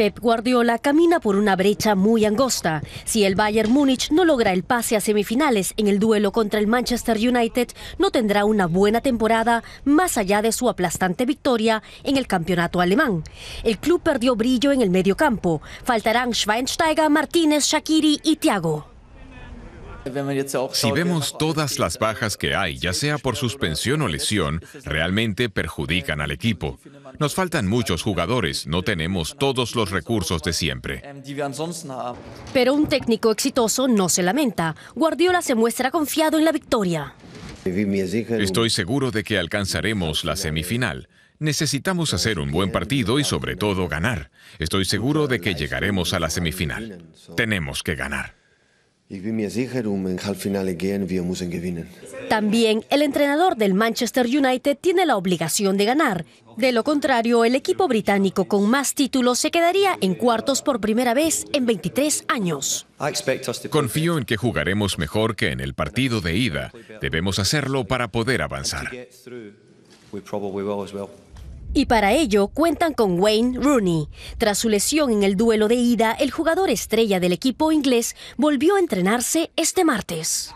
Pep Guardiola camina por una brecha muy angosta. Si el Bayern Múnich no logra el pase a semifinales en el duelo contra el Manchester United, no tendrá una buena temporada más allá de su aplastante victoria en el campeonato alemán. El club perdió brillo en el medio campo. Faltarán Schweinsteiger, Martínez, Shakiri y Thiago. Si vemos todas las bajas que hay, ya sea por suspensión o lesión, realmente perjudican al equipo. Nos faltan muchos jugadores, no tenemos todos los recursos de siempre. Pero un técnico exitoso no se lamenta. Guardiola se muestra confiado en la victoria. Estoy seguro de que alcanzaremos la semifinal. Necesitamos hacer un buen partido y sobre todo ganar. Estoy seguro de que llegaremos a la semifinal. Tenemos que ganar. También el entrenador del Manchester United tiene la obligación de ganar. De lo contrario, el equipo británico con más títulos se quedaría en cuartos por primera vez en 23 años. Confío en que jugaremos mejor que en el partido de ida. Debemos hacerlo para poder avanzar. Y para ello cuentan con Wayne Rooney. Tras su lesión en el duelo de ida, el jugador estrella del equipo inglés volvió a entrenarse este martes.